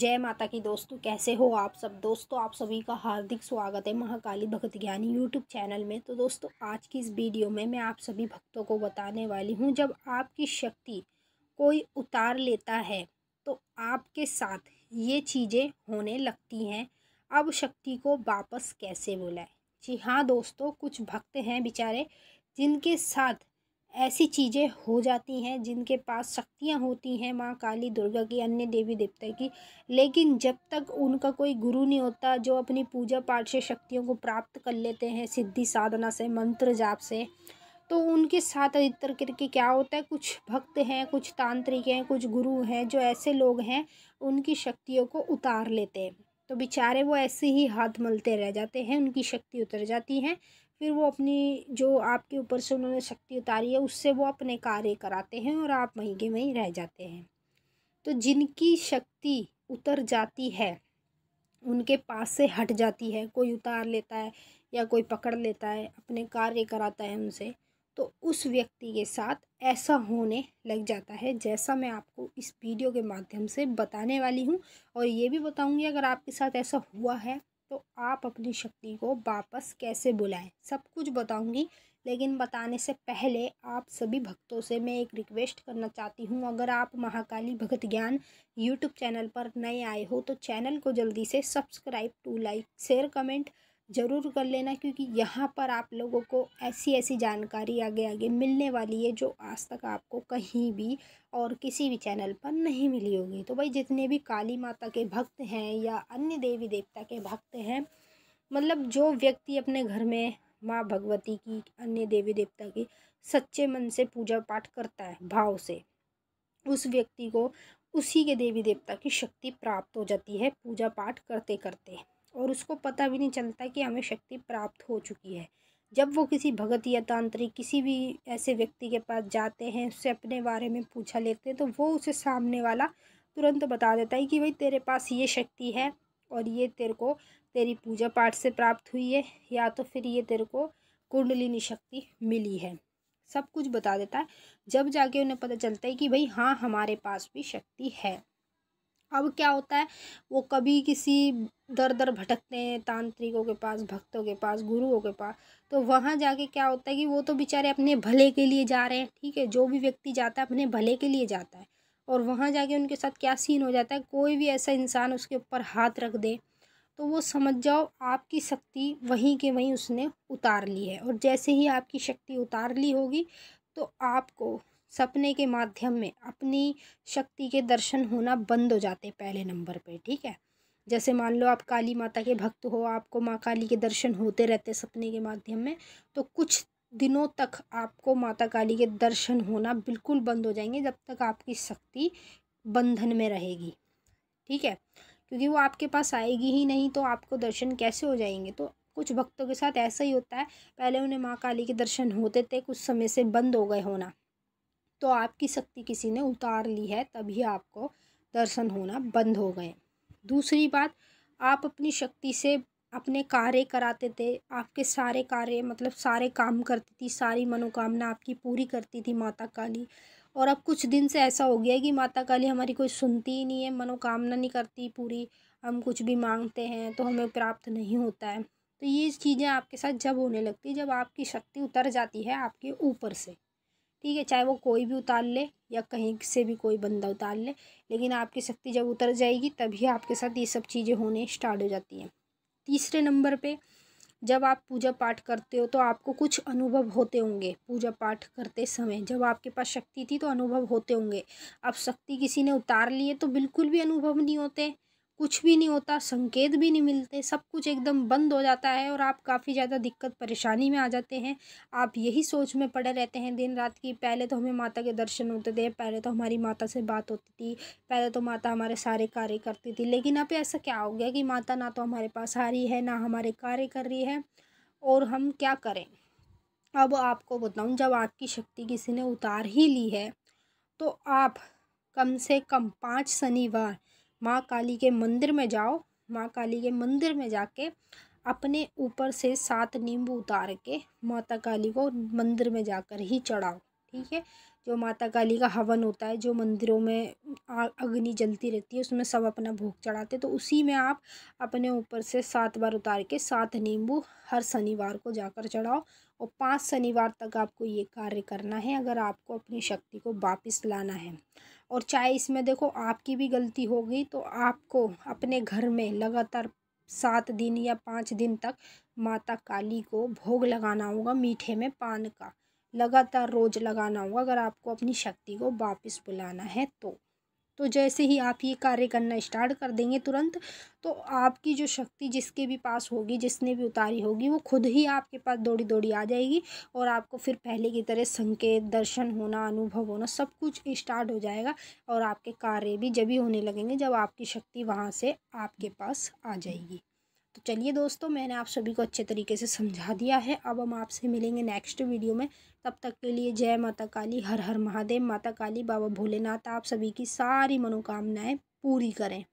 जय माता की दोस्तों कैसे हो आप सब दोस्तों आप सभी का हार्दिक स्वागत है महाकाली भक्त ज्ञानी यूट्यूब चैनल में तो दोस्तों आज की इस वीडियो में मैं आप सभी भक्तों को बताने वाली हूँ जब आपकी शक्ति कोई उतार लेता है तो आपके साथ ये चीज़ें होने लगती हैं अब शक्ति को वापस कैसे बुलाए जी हाँ दोस्तों कुछ भक्त हैं बेचारे जिनके साथ ऐसी चीज़ें हो जाती हैं जिनके पास शक्तियाँ होती हैं माँ काली दुर्गा की अन्य देवी देवता की लेकिन जब तक उनका कोई गुरु नहीं होता जो अपनी पूजा पाठ से शक्तियों को प्राप्त कर लेते हैं सिद्धि साधना से मंत्र जाप से तो उनके साथ अधिकतर करके क्या होता है कुछ भक्त हैं कुछ तांत्रिक हैं कुछ गुरु हैं जो ऐसे लोग हैं उनकी शक्तियों को उतार लेते हैं तो बेचारे वो ऐसे ही हाथ मलते रह जाते हैं उनकी शक्ति उतर जाती है फिर वो अपनी जो आपके ऊपर से उन्होंने शक्ति उतारी है उससे वो अपने कार्य कराते हैं और आप वहीं के वहीं रह जाते हैं तो जिनकी शक्ति उतर जाती है उनके पास से हट जाती है कोई उतार लेता है या कोई पकड़ लेता है अपने कार्य कराता है उनसे तो उस व्यक्ति के साथ ऐसा होने लग जाता है जैसा मैं आपको इस वीडियो के माध्यम से बताने वाली हूँ और ये भी बताऊँगी अगर आपके साथ ऐसा हुआ है तो आप अपनी शक्ति को वापस कैसे बुलाएं सब कुछ बताऊंगी लेकिन बताने से पहले आप सभी भक्तों से मैं एक रिक्वेस्ट करना चाहती हूँ अगर आप महाकाली भगत ज्ञान यूट्यूब चैनल पर नए आए हो तो चैनल को जल्दी से subscribe to like share comment ज़रूर कर लेना क्योंकि यहाँ पर आप लोगों को ऐसी ऐसी जानकारी आगे आगे मिलने वाली है जो आज तक आपको कहीं भी और किसी भी चैनल पर नहीं मिली होगी तो भाई जितने भी काली माता के भक्त हैं या अन्य देवी देवता के भक्त हैं मतलब जो व्यक्ति अपने घर में माँ भगवती की अन्य देवी देवता की सच्चे मन से पूजा पाठ करता है भाव से उस व्यक्ति को उसी के देवी देवता की शक्ति प्राप्त हो जाती है पूजा पाठ करते करते और उसको पता भी नहीं चलता कि हमें शक्ति प्राप्त हो चुकी है जब वो किसी भगत या तांत्रिक किसी भी ऐसे व्यक्ति के पास जाते हैं उससे अपने बारे में पूछा लेते हैं तो वो उसे सामने वाला तुरंत बता देता है कि भाई तेरे पास ये शक्ति है और ये तेरे को तेरी पूजा पाठ से प्राप्त हुई है या तो फिर ये तेरे को कुंडलिनी शक्ति मिली है सब कुछ बता देता है जब जाके उन्हें पता चलता है कि भाई हाँ हमारे पास भी शक्ति है अब क्या होता है वो कभी किसी दर दर भटकते हैं तांत्रिकों के पास भक्तों के पास गुरुओं के पास तो वहाँ जाके क्या होता है कि वो तो बेचारे अपने भले के लिए जा रहे हैं ठीक है जो भी व्यक्ति जाता है अपने भले के लिए जाता है और वहाँ जाके उनके साथ क्या सीन हो जाता है कोई भी ऐसा इंसान उसके ऊपर हाथ रख दे तो वो समझ जाओ आपकी शक्ति वहीं के वहीं उसने उतार ली है और जैसे ही आपकी शक्ति उतार ली होगी तो आपको सपने के माध्यम में अपनी शक्ति के दर्शन होना बंद हो जाते हैं पहले नंबर पे ठीक है जैसे मान लो आप काली माता के भक्त हो आपको माँ काली के दर्शन होते रहते सपने के माध्यम में तो कुछ दिनों तक आपको माता काली के दर्शन होना बिल्कुल बंद हो जाएंगे जब तक आपकी शक्ति बंधन में रहेगी ठीक है क्योंकि वो आपके पास आएगी ही नहीं तो आपको दर्शन कैसे हो जाएंगे तो कुछ भक्तों के साथ ऐसा ही होता है पहले उन्हें माँ काली के दर्शन होते थे कुछ समय से बंद हो गए होना तो आपकी शक्ति किसी ने उतार ली है तभी आपको दर्शन होना बंद हो गए दूसरी बात आप अपनी शक्ति से अपने कार्य कराते थे आपके सारे कार्य मतलब सारे काम करती थी सारी मनोकामना आपकी पूरी करती थी माता काली और अब कुछ दिन से ऐसा हो गया कि माता काली हमारी कोई सुनती ही नहीं है मनोकामना नहीं करती पूरी हम कुछ भी मांगते हैं तो हमें प्राप्त नहीं होता है तो ये चीज़ें आपके साथ जब होने लगती जब आपकी शक्ति उतर जाती है आपके ऊपर से ठीक है चाहे वो कोई भी उतार ले या कहीं से भी कोई बंदा उतार ले लेकिन आपकी शक्ति जब उतर जाएगी तभी आपके साथ ये सब चीज़ें होने स्टार्ट हो जाती हैं तीसरे नंबर पे जब आप पूजा पाठ करते हो तो आपको कुछ अनुभव होते होंगे पूजा पाठ करते समय जब आपके पास शक्ति थी तो अनुभव होते होंगे अब शक्ति किसी ने उतार लिए तो बिल्कुल भी अनुभव नहीं होते कुछ भी नहीं होता संकेत भी नहीं मिलते सब कुछ एकदम बंद हो जाता है और आप काफ़ी ज़्यादा दिक्कत परेशानी में आ जाते हैं आप यही सोच में पड़े रहते हैं दिन रात की पहले तो हमें माता के दर्शन होते थे पहले तो हमारी माता से बात होती थी पहले तो माता हमारे सारे कार्य करती थी लेकिन अब ऐसा क्या हो गया कि माता ना तो हमारे पास आ रही है ना हमारे कार्य कर रही है और हम क्या करें अब आपको बताऊँ जब आपकी शक्ति किसी ने उतार ही ली है तो आप कम से कम पाँच शनिवार माँ काली के मंदिर में जाओ माँ काली के मंदिर में जाके अपने ऊपर से सात नींबू उतार के माता काली को मंदिर में जाकर ही चढ़ाओ ठीक है जो माता काली का हवन होता है जो मंदिरों में अग्नि जलती रहती है उसमें सब अपना भोग चढ़ाते तो उसी में आप अपने ऊपर से सात बार उतार के सात नींबू हर शनिवार को जाकर चढ़ाओ और पाँच शनिवार तक आपको ये कार्य करना है अगर आपको अपनी शक्ति को वापस लाना है और चाहे इसमें देखो आपकी भी गलती होगी तो आपको अपने घर में लगातार सात दिन या पाँच दिन तक माता काली को भोग लगाना होगा मीठे में पान का लगातार रोज लगाना होगा अगर आपको अपनी शक्ति को वापस बुलाना है तो तो जैसे ही आप ये कार्य करना स्टार्ट कर देंगे तुरंत तो आपकी जो शक्ति जिसके भी पास होगी जिसने भी उतारी होगी वो खुद ही आपके पास दौड़ी दौड़ी आ जाएगी और आपको फिर पहले की तरह संकेत दर्शन होना अनुभव होना सब कुछ स्टार्ट हो जाएगा और आपके कार्य भी जब ही होने लगेंगे जब आपकी शक्ति वहाँ से आपके पास आ जाएगी तो चलिए दोस्तों मैंने आप सभी को अच्छे तरीके से समझा दिया है अब हम आपसे मिलेंगे नेक्स्ट वीडियो में तब तक के लिए जय माता काली हर हर महादेव माता काली बाबा भोलेनाथ आप सभी की सारी मनोकामनाएं पूरी करें